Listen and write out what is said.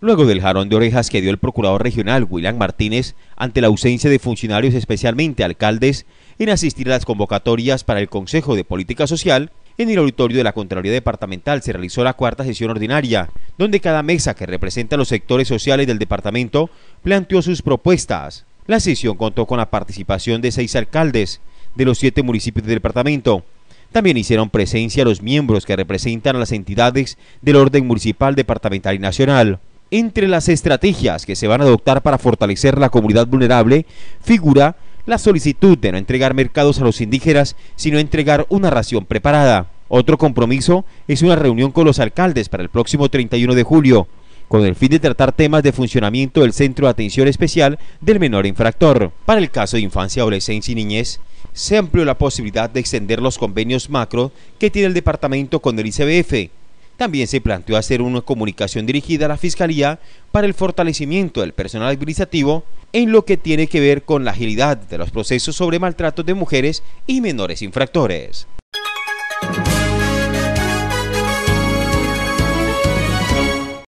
Luego del jarón de orejas que dio el procurador regional William Martínez ante la ausencia de funcionarios, especialmente alcaldes, en asistir a las convocatorias para el Consejo de Política Social, en el auditorio de la Contraloría Departamental se realizó la cuarta sesión ordinaria, donde cada mesa que representa los sectores sociales del departamento planteó sus propuestas. La sesión contó con la participación de seis alcaldes de los siete municipios del departamento, también hicieron presencia los miembros que representan a las entidades del orden municipal, departamental y nacional. Entre las estrategias que se van a adoptar para fortalecer la comunidad vulnerable figura la solicitud de no entregar mercados a los indígenas, sino entregar una ración preparada. Otro compromiso es una reunión con los alcaldes para el próximo 31 de julio, con el fin de tratar temas de funcionamiento del Centro de Atención Especial del Menor Infractor. Para el caso de infancia, adolescencia y niñez, se amplió la posibilidad de extender los convenios macro que tiene el departamento con el ICBF también se planteó hacer una comunicación dirigida a la Fiscalía para el fortalecimiento del personal administrativo en lo que tiene que ver con la agilidad de los procesos sobre maltratos de mujeres y menores infractores.